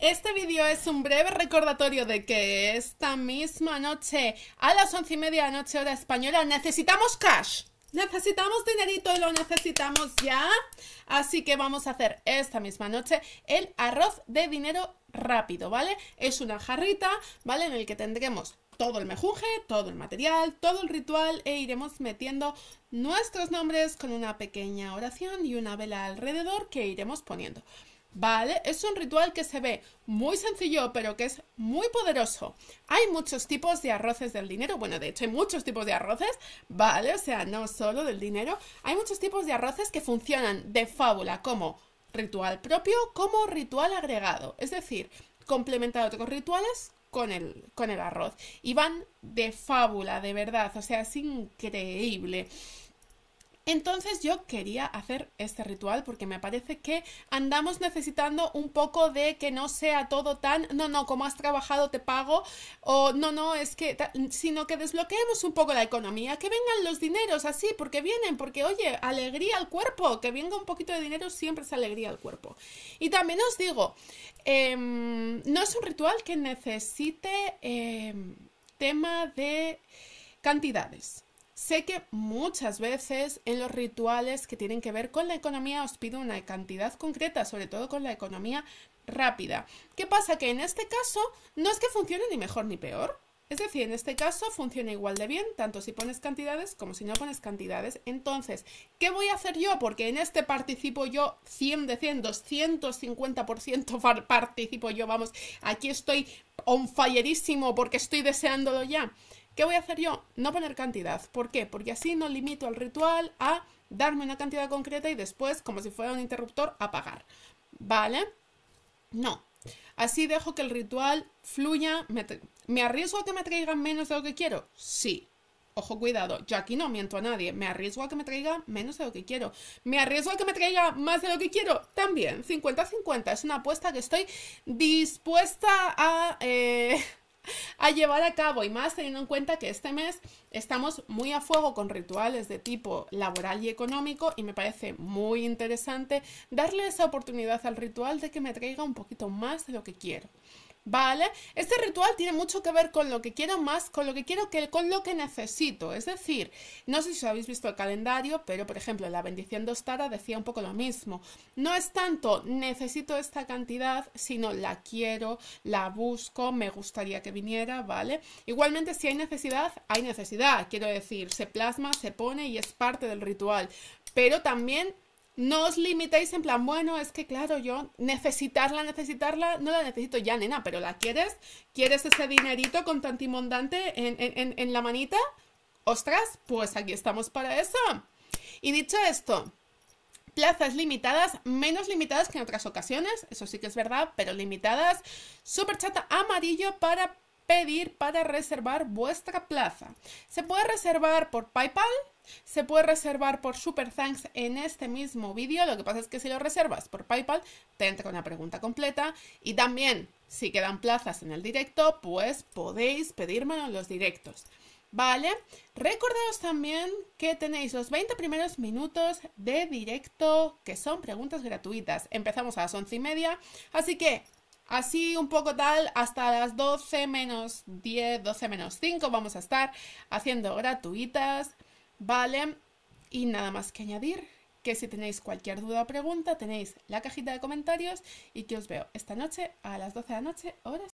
Este video es un breve recordatorio de que esta misma noche, a las once y media de la noche hora española, necesitamos cash. Necesitamos dinerito y lo necesitamos ya. Así que vamos a hacer esta misma noche el arroz de dinero rápido, ¿vale? Es una jarrita, ¿vale? En el que tendremos todo el mejuje, todo el material, todo el ritual e iremos metiendo nuestros nombres con una pequeña oración y una vela alrededor que iremos poniendo. ¿vale? Es un ritual que se ve muy sencillo, pero que es muy poderoso. Hay muchos tipos de arroces del dinero, bueno, de hecho hay muchos tipos de arroces, ¿vale? O sea, no solo del dinero, hay muchos tipos de arroces que funcionan de fábula como ritual propio, como ritual agregado, es decir, complementado otros rituales con el, con el arroz. Y van de fábula, de verdad, o sea, es increíble. Entonces yo quería hacer este ritual porque me parece que andamos necesitando un poco de que no sea todo tan, no, no, como has trabajado te pago, o no, no, es que, sino que desbloqueemos un poco la economía, que vengan los dineros así, porque vienen, porque oye, alegría al cuerpo, que venga un poquito de dinero siempre es alegría al cuerpo. Y también os digo, em, no es un ritual que necesite em, tema de cantidades. Sé que muchas veces en los rituales que tienen que ver con la economía os pido una cantidad concreta, sobre todo con la economía rápida. ¿Qué pasa? Que en este caso no es que funcione ni mejor ni peor. Es decir, en este caso funciona igual de bien, tanto si pones cantidades como si no pones cantidades. Entonces, ¿qué voy a hacer yo? Porque en este participo yo 100 de 100, 250% participo yo, vamos, aquí estoy on fireísimo porque estoy deseándolo ya. ¿Qué voy a hacer yo? No poner cantidad. ¿Por qué? Porque así no limito al ritual a darme una cantidad concreta y después, como si fuera un interruptor, apagar. ¿Vale? No. Así dejo que el ritual fluya. ¿Me, arriesgo a que me traigan menos de lo que quiero? Sí. Ojo, cuidado, yo aquí no miento a nadie. Me arriesgo a que me traiga menos de lo que quiero. Me arriesgo a que me traiga más de lo que quiero. También, 50-50. Es una apuesta que estoy dispuesta a eh, a llevar a cabo y más teniendo en cuenta que este mes estamos muy a fuego con rituales de tipo laboral y económico y me parece muy interesante darle esa oportunidad al ritual de que me traiga un poquito más de lo que quiero. ¿Vale? Este ritual tiene mucho que ver con lo que quiero más, con lo que quiero que, con lo que necesito. Es decir, no sé si habéis visto el calendario, pero por ejemplo, la bendición de Ostara decía un poco lo mismo. No es tanto necesito esta cantidad, sino la quiero, la busco, me gustaría que viniera, ¿vale? Igualmente, si hay necesidad, hay necesidad. Quiero decir, se plasma, se pone y es parte del ritual. Pero también no os limitéis en plan, bueno, es que claro, yo necesitarla, necesitarla, no la necesito ya, nena, pero la quieres, quieres ese dinerito con tantimondante en, en, la manita, ostras, pues aquí estamos para eso. Y dicho esto, plazas limitadas, menos limitadas que en otras ocasiones, eso sí que es verdad, pero limitadas. Super chata, amarillo para pedir para reservar vuestra plaza. Se puede reservar por PayPal, se puede reservar por Super Thanks en este mismo vídeo. Lo que pasa es que si lo reservas por PayPal, te entra una pregunta completa. Y también, si quedan plazas en el directo, pues podéis pedírmelo en los directos. ¿Vale? Recordaos también que tenéis los 20 primeros minutos de directo, que son preguntas gratuitas. Empezamos a las once y media, así que Así un poco tal, hasta las 12 menos 10, 12 menos 5 vamos a estar haciendo gratuitas, ¿vale? Y nada más que añadir, que si tenéis cualquier duda o pregunta, tenéis la cajita de comentarios y que os veo esta noche a las 12 de la noche, horas